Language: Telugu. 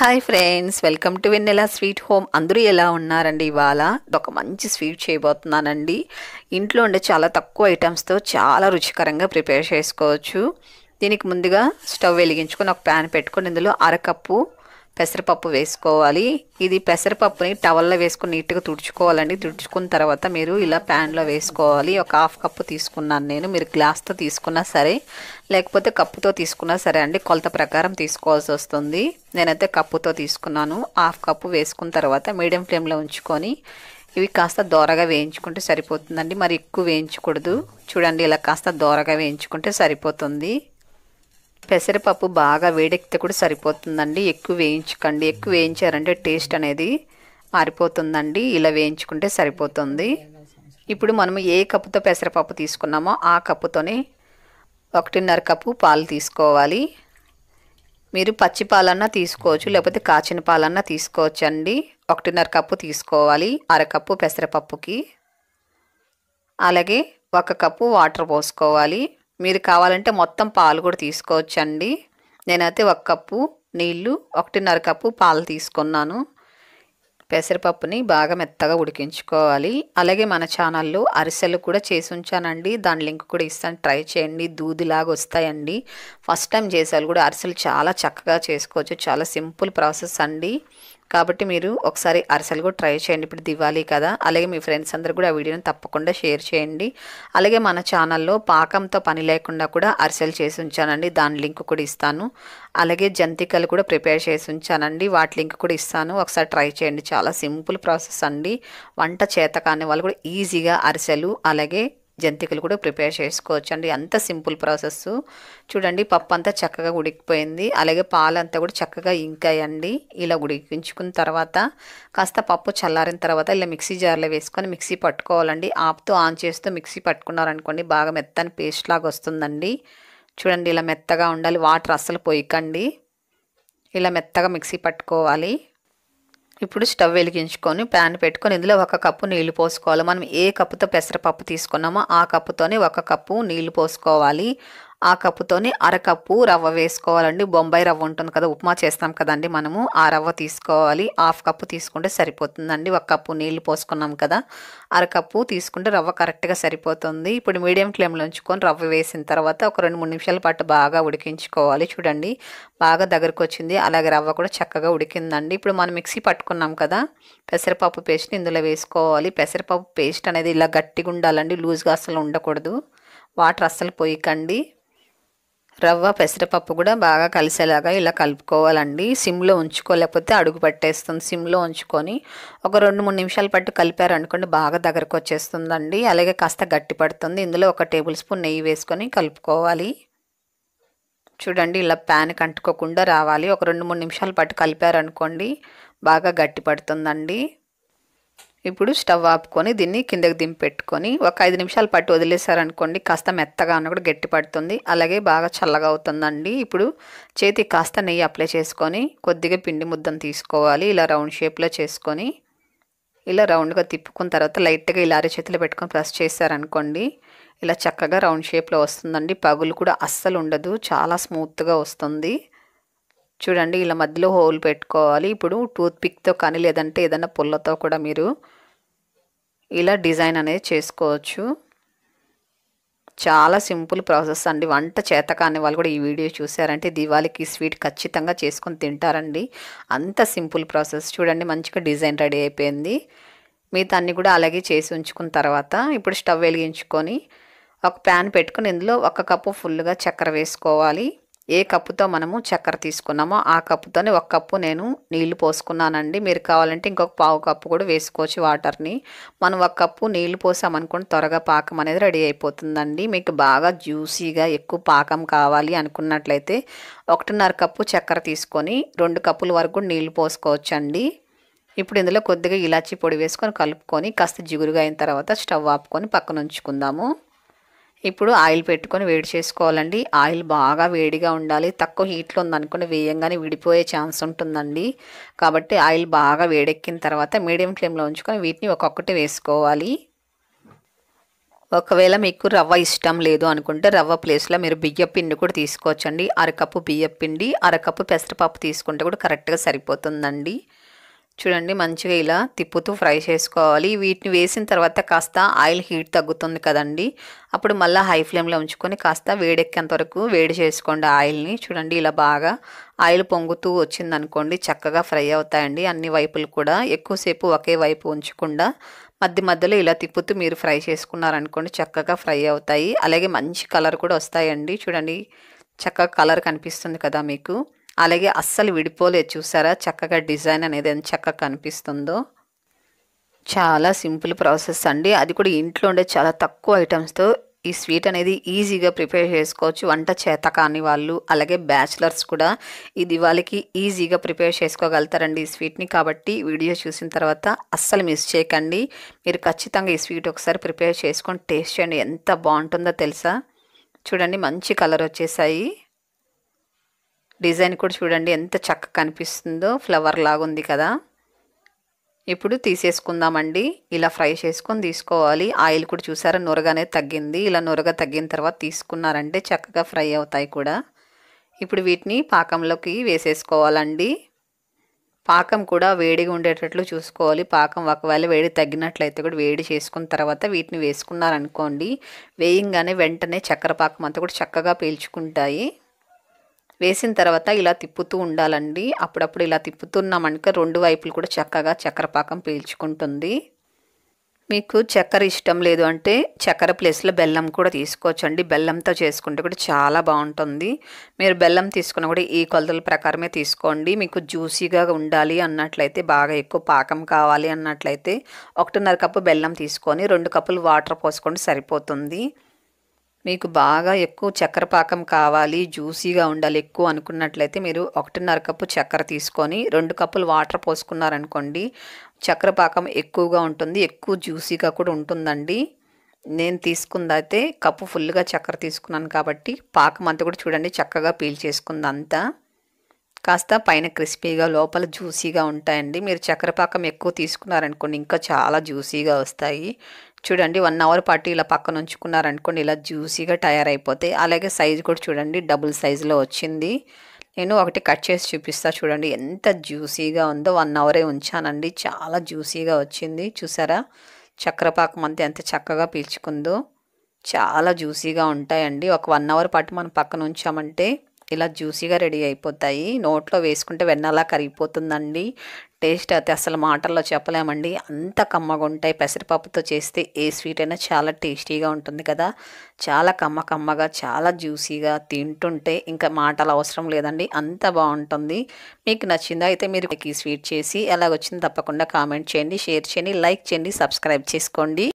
hi friends welcome to Vennela sweet home అందరూ ఎలా ఉన్నారండి ఇవాళ ఒక మంచి స్వీట్ చేయబోతున్నానండి ఇంట్లో ఉండే చాలా తక్కువ ఐటమ్స్తో చాలా రుచికరంగా ప్రిపేర్ చేసుకోవచ్చు దీనికి ముందుగా స్టవ్ వెలిగించుకొని ఒక ప్యాన్ పెట్టుకొని ఇందులో అరకప్పు పెసరపప్పు వేసుకోవాలి ఇది పెసరపప్పుని టవల్లో వేసుకుని నీట్గా తుడుచుకోవాలండి తుడుచుకున్న తర్వాత మీరు ఇలా ప్యాన్లో వేసుకోవాలి ఒక హాఫ్ కప్పు తీసుకున్నాను నేను మీరు గ్లాస్తో తీసుకున్నా సరే లేకపోతే కప్పుతో తీసుకున్నా సరే అండి కొలత ప్రకారం తీసుకోవాల్సి వస్తుంది నేనైతే కప్పుతో తీసుకున్నాను హాఫ్ కప్పు వేసుకున్న తర్వాత మీడియం ఫ్లేమ్లో ఉంచుకొని ఇవి కాస్త దోరగా వేయించుకుంటే సరిపోతుందండి మరి ఎక్కువ వేయించకూడదు చూడండి ఇలా కాస్త దోరగా వేయించుకుంటే సరిపోతుంది పెసరపప్పు బాగా వేడెక్కితే కూడా సరిపోతుందండి ఎక్కువ వేయించుకోండి ఎక్కువ వేయించారంటే టేస్ట్ అనేది మారిపోతుందండి ఇలా వేయించుకుంటే సరిపోతుంది ఇప్పుడు మనము ఏ కప్పుతో పెసరపప్పు తీసుకున్నామో ఆ కప్పుతోనే ఒకటిన్నర కప్పు పాలు తీసుకోవాలి మీరు పచ్చి పాలన్నా తీసుకోవచ్చు లేకపోతే కాచిన పాలన్నా తీసుకోవచ్చు అండి ఒకటిన్నర కప్పు తీసుకోవాలి అరకప్పు పెసరపప్పుకి అలాగే ఒక కప్పు వాటర్ పోసుకోవాలి మీరు కావాలంటే మొత్తం పాలు కూడా తీసుకోవచ్చండి నేనైతే ఒక కప్పు నీళ్ళు ఒకటిన్నర కప్పు పాలు తీసుకున్నాను పెసరపప్పుని బాగా మెత్తగా ఉడికించుకోవాలి అలాగే మన ఛానల్లో అరిసెలు కూడా చేసి ఉంచానండి దాని లింక్ కూడా ఇస్తాను ట్రై చేయండి దూదిలాగా వస్తాయండి ఫస్ట్ టైం చేసేవాళ్ళు కూడా అరిసెలు చాలా చక్కగా చేసుకోవచ్చు చాలా సింపుల్ ప్రాసెస్ అండి కాబట్టి మీరు ఒకసారి అరిసెలు కూడా ట్రై చేయండి ఇప్పుడు దివాలి కదా అలాగే మీ ఫ్రెండ్స్ అందరు కూడా ఆ వీడియోని తప్పకుండా షేర్ చేయండి అలాగే మన ఛానల్లో పాకంతో పని లేకుండా కూడా అరిసెలు చేసి ఉంచానండి దాని లింక్ కూడా ఇస్తాను అలాగే జంతికలు కూడా ప్రిపేర్ చేసి ఉంచానండి వాటి లింక్ కూడా ఇస్తాను ఒకసారి ట్రై చేయండి చాలా సింపుల్ ప్రాసెస్ అండి వంట చేత కాని వాళ్ళు కూడా ఈజీగా అరిసెలు అలాగే జంతికలు కూడా ప్రిపేర్ చేసుకోవచ్చు అండి అంత సింపుల్ ప్రాసెస్ చూడండి పప్పు అంతా చక్కగా ఉడికిపోయింది అలాగే పాలంతా కూడా చక్కగా ఇంకాయండి ఇలా ఉడికించుకున్న తర్వాత కాస్త పప్పు చల్లారిన తర్వాత ఇలా మిక్సీ జార్లో వేసుకొని మిక్సీ పట్టుకోవాలండి ఆపుతూ ఆన్ చేస్తూ మిక్సీ పట్టుకున్నారనుకోండి బాగా మెత్తని పేస్ట్ లాగా వస్తుందండి చూడండి ఇలా మెత్తగా ఉండాలి వాటర్ అస్సలు పొయ్యకండి ఇలా మెత్తగా మిక్సీ పట్టుకోవాలి ఇప్పుడు స్టవ్ వెలిగించుకొని ప్యాన్ పెట్టుకొని ఇందులో ఒక కప్పు నీళ్లు పోసుకోవాలి మనం ఏ కప్పుతో పెసరపప్పు తీసుకున్నామో ఆ కప్పుతోనే ఒక కప్పు నీళ్లు పోసుకోవాలి ఆ కప్పుతోని అరకప్పు రవ్వ వేసుకోవాలండి బొంబాయి రవ్వ ఉంటుంది కదా ఉప్మా చేస్తాం కదండి మనము ఆ రవ్వ తీసుకోవాలి హాఫ్ కప్పు తీసుకుంటే సరిపోతుందండి ఒక కప్పు నీళ్లు పోసుకున్నాం కదా అరకప్పు తీసుకుంటే రవ్వ కరెక్ట్గా సరిపోతుంది ఇప్పుడు మీడియం ఫ్లేమ్లో ఉంచుకొని రవ్వ వేసిన తర్వాత ఒక రెండు మూడు నిమిషాల పాటు బాగా ఉడికించుకోవాలి చూడండి బాగా దగ్గరకు వచ్చింది అలాగే రవ్వ కూడా చక్కగా ఉడికిందండి ఇప్పుడు మనం మిక్సీ పట్టుకున్నాం కదా పెసరపప్పు పేస్ట్ ఇందులో వేసుకోవాలి పెసరపప్పు పేస్ట్ అనేది ఇలా గట్టిగా ఉండాలండి లూజ్గా అసలు ఉండకూడదు వాటర్ అస్సలు పోయికండి రవ్వ పెసరపప్పు కూడా బాగా కలిసేలాగా ఇలా కలుపుకోవాలండి సిమ్లో ఉంచుకోలేకపోతే అడుగు పట్టేస్తుంది సిమ్లో ఉంచుకొని ఒక రెండు మూడు నిమిషాల పాటు కలిపారనుకోండి బాగా దగ్గరకు వచ్చేస్తుందండి అలాగే కాస్త గట్టి పడుతుంది ఇందులో ఒక టేబుల్ స్పూన్ నెయ్యి వేసుకొని కలుపుకోవాలి చూడండి ఇలా ప్యాన్ కంటుకోకుండా రావాలి ఒక రెండు మూడు నిమిషాల పాటు కలిపారనుకోండి బాగా గట్టి పడుతుందండి ఇప్పుడు స్టవ్ ఆపుకొని దీన్ని కిందకి దింపెట్టుకొని ఒక ఐదు నిమిషాలు పట్టు వదిలేసారనుకోండి కాస్త మెత్తగా అన్న కూడా గట్టి పడుతుంది అలాగే బాగా చల్లగా అవుతుందండి ఇప్పుడు చేతి కాస్త నెయ్యి అప్లై చేసుకొని కొద్దిగా పిండి ముద్దను తీసుకోవాలి ఇలా రౌండ్ షేప్లో చేసుకొని ఇలా రౌండ్గా తిప్పుకున్న తర్వాత లైట్గా ఇలా అరే చేతిలో పెట్టుకొని ప్రెస్ చేశారనుకోండి ఇలా చక్కగా రౌండ్ షేప్లో వస్తుందండి పగులు కూడా అస్సలు ఉండదు చాలా స్మూత్గా వస్తుంది చూడండి ఇలా మధ్యలో హోల్ పెట్టుకోవాలి ఇప్పుడు టూత్ పిక్తో కానీ లేదంటే ఏదైనా పుల్లతో కూడా మీరు ఇలా డిజైన్ అనేది చేసుకోవచ్చు చాలా సింపుల్ ప్రాసెస్ అండి వంట చేత కాని వాళ్ళు కూడా ఈ వీడియో చూసారంటే దివాళీకి స్వీట్ ఖచ్చితంగా చేసుకొని తింటారండి అంత సింపుల్ ప్రాసెస్ చూడండి మంచిగా డిజైన్ రెడీ అయిపోయింది మిగతా అన్నీ కూడా అలాగే చేసి ఉంచుకున్న తర్వాత ఇప్పుడు స్టవ్ వెలిగించుకొని ఒక ప్యాన్ పెట్టుకొని ఇందులో ఒక కప్పు ఫుల్గా చక్కెర వేసుకోవాలి ఏ కప్పుతో మనము చక్కెర తీసుకున్నామో ఆ కప్పుతోనే ఒక కప్పు నేను నీళ్లు పోసుకున్నానండి మీరు కావాలంటే ఇంకొక పావు కప్పు కూడా వేసుకోవచ్చు వాటర్ని మనం ఒక కప్పు నీళ్లు పోసామనుకోండి త్వరగా పాకం అనేది రెడీ అయిపోతుందండి మీకు బాగా జ్యూసీగా ఎక్కువ పాకం కావాలి అనుకున్నట్లయితే ఒకటిన్నర కప్పు చక్కెర తీసుకొని రెండు కప్పుల వరకు నీళ్లు పోసుకోవచ్చండి ఇప్పుడు ఇందులో కొద్దిగా ఇలాచీ పొడి వేసుకొని కలుపుకొని కాస్త జిగురుగా అయిన తర్వాత స్టవ్ ఆపుకొని పక్కన ఉంచుకుందాము ఇప్పుడు ఆయిల్ పెట్టుకొని వేడి చేసుకోవాలండి ఆయిల్ బాగా వేడిగా ఉండాలి తక్కువ హీట్లో ఉందనుకుని వేయంగానే విడిపోయే ఛాన్స్ ఉంటుందండి కాబట్టి ఆయిల్ బాగా వేడెక్కిన తర్వాత మీడియం ఫ్లేమ్లో ఉంచుకొని వీటిని ఒక్కొక్కటి వేసుకోవాలి ఒకవేళ మీకు రవ్వ ఇష్టం లేదు అనుకుంటే రవ్వ ప్లేస్లో మీరు బియ్య పిండి కూడా తీసుకోవచ్చండి అరకప్పు బియ్యపిండి పిండి అరకప్పు పెసరపప్పు తీసుకుంటే కూడా కరెక్ట్గా సరిపోతుందండి చూడండి మంచిగా ఇలా తిప్పుతూ ఫ్రై చేసుకోవాలి వీటిని వేసిన తర్వాత కాస్త ఆయిల్ హీట్ తగ్గుతుంది కదండి అప్పుడు మళ్ళీ హై ఫ్లేమ్లో ఉంచుకొని కాస్త వేడెక్కేంత వరకు వేడి చేసుకోండి ఆయిల్ని చూడండి ఇలా బాగా ఆయిల్ పొంగుతూ వచ్చింది అనుకోండి చక్కగా ఫ్రై అవుతాయండి అన్ని వైపులు కూడా ఎక్కువసేపు ఒకే వైపు ఉంచకుండా మధ్య మధ్యలో ఇలా తిప్పుతూ మీరు ఫ్రై చేసుకున్నారనుకోండి చక్కగా ఫ్రై అవుతాయి అలాగే మంచి కలర్ కూడా వస్తాయండి చూడండి చక్కగా కలర్ కనిపిస్తుంది కదా మీకు అలాగే అస్సలు విడిపోలేదు చూసారా చక్కగా డిజైన్ అనేది ఎంత చక్కగా కనిపిస్తుందో చాలా సింపుల్ ప్రాసెస్ అండి అది కూడా ఇంట్లో ఉండే చాలా తక్కువ ఐటమ్స్తో ఈ స్వీట్ అనేది ఈజీగా ప్రిపేర్ చేసుకోవచ్చు వంట చేత కాని వాళ్ళు అలాగే బ్యాచిలర్స్ కూడా ఇది వాళ్ళకి ఈజీగా ప్రిపేర్ చేసుకోగలుగుతారండి ఈ స్వీట్ని కాబట్టి వీడియో చూసిన తర్వాత అస్సలు మిస్ చేయకండి మీరు ఖచ్చితంగా ఈ స్వీట్ ఒకసారి ప్రిపేర్ చేసుకొని టేస్ట్ చేయండి ఎంత బాగుంటుందో తెలుసా చూడండి మంచి కలర్ వచ్చేసాయి డిజైన్ కూడా చూడండి ఎంత చక్కగా కనిపిస్తుందో ఫ్లవర్ లాగుంది కదా ఇప్పుడు తీసేసుకుందామండి ఇలా ఫ్రై చేసుకొని తీసుకోవాలి ఆయిల్ కూడా చూసారా నొరగానే తగ్గింది ఇలా నొరగ తగ్గిన తర్వాత తీసుకున్నారంటే చక్కగా ఫ్రై అవుతాయి కూడా ఇప్పుడు వీటిని పాకంలోకి వేసేసుకోవాలండి పాకం కూడా వేడిగా ఉండేటట్లు చూసుకోవాలి పాకం ఒకవేళ వేడి తగ్గినట్లయితే కూడా వేడి చేసుకున్న తర్వాత వీటిని వేసుకున్నారనుకోండి వేయంగానే వెంటనే చక్కెర పాకం అంతా కూడా చక్కగా పీల్చుకుంటాయి వేసిన తర్వాత ఇలా తిప్పుతూ ఉండాలండి అప్పుడప్పుడు ఇలా తిప్పుతున్నామనుక రెండు వైపులు కూడా చక్కగా చక్కెర పాకం పీల్చుకుంటుంది మీకు చక్కెర ఇష్టం లేదు అంటే చక్కెర ప్లేస్లో బెల్లం కూడా తీసుకోవచ్చండి బెల్లంతో చేసుకుంటే కూడా చాలా బాగుంటుంది మీరు బెల్లం తీసుకున్న కూడా ఈ కొలతల ప్రకారమే తీసుకోండి మీకు జ్యూసీగా ఉండాలి అన్నట్లయితే బాగా ఎక్కువ పాకం కావాలి అన్నట్లయితే ఒకటిన్నర కప్పు బెల్లం తీసుకొని రెండు కప్పులు వాటర్ పోసుకోండి సరిపోతుంది మీకు బాగా ఎక్కువ చక్కెర పాకం కావాలి జ్యూసీగా ఉండాలి ఎక్కువ అనుకున్నట్లయితే మీరు ఒకటిన్నర కప్పు చక్కెర తీసుకొని రెండు కప్పులు వాటర్ పోసుకున్నారనుకోండి చక్కెర పాకం ఎక్కువగా ఉంటుంది ఎక్కువ జ్యూసీగా కూడా ఉంటుందండి నేను తీసుకుందైతే కప్పు ఫుల్గా చక్కెర తీసుకున్నాను కాబట్టి పాకం అంతా కూడా చూడండి చక్కగా పీల్ చేసుకుందంతా కాస్త పైన క్రిస్పీగా లోపల జ్యూసీగా ఉంటాయండి మీరు చక్కెర పాకం ఎక్కువ తీసుకున్నారనుకోండి ఇంకా చాలా జ్యూసీగా వస్తాయి చూడండి వన్ అవర్ పాటు ఇలా పక్కన ఉంచుకున్నారనుకోండి ఇలా జ్యూసీగా తయారైపోతాయి అలాగే సైజు కూడా చూడండి డబుల్ సైజులో వచ్చింది నేను ఒకటి కట్ చేసి చూపిస్తా చూడండి ఎంత జ్యూసీగా ఉందో వన్ అవరే ఉంచానండి చాలా జ్యూసీగా వచ్చింది చూసారా చక్రపాకం అంతా ఎంత చక్కగా పీల్చుకుందో చాలా జ్యూసీగా ఉంటాయండి ఒక వన్ అవర్ పాటు మనం పక్కన ఉంచామంటే ఇలా జ్యూసీగా రెడీ అయిపోతాయి నోట్లో వేసుకుంటే వెన్నలా కరిగిపోతుందండి టేస్ట్ అయితే అసలు మాటల్లో చెప్పలేమండి అంత కమ్మగుంటాయి పెసరపప్పుతో చేస్తే ఏ స్వీట్ అయినా చాలా టేస్టీగా ఉంటుంది కదా చాలా కమ్మ కమ్మగా చాలా జ్యూసీగా తింటుంటే ఇంకా మాటలు అవసరం లేదండి అంత బాగుంటుంది మీకు నచ్చిందో అయితే మీరు ఈ స్వీట్ చేసి ఎలాగొచ్చింది తప్పకుండా కామెంట్ చేయండి షేర్ చేయండి లైక్ చేయండి సబ్స్క్రైబ్ చేసుకోండి